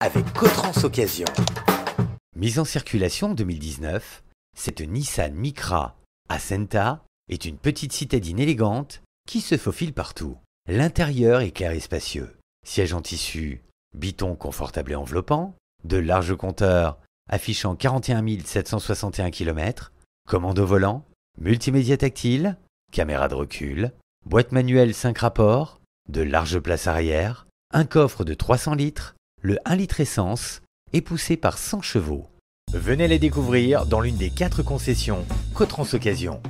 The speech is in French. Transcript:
avec Cotrans Occasion. Mise en circulation en 2019, cette Nissan Micra Asenta est une petite citadine élégante qui se faufile partout. L'intérieur est clair et spacieux. Siège en tissu, biton confortable et enveloppant, de larges compteurs affichant 41 761 km, commande au volant, multimédia tactile, caméra de recul, boîte manuelle 5 rapports, de larges places arrière, un coffre de 300 litres, le 1 litre essence est poussé par 100 chevaux. Venez les découvrir dans l'une des quatre concessions Cotrans Occasion.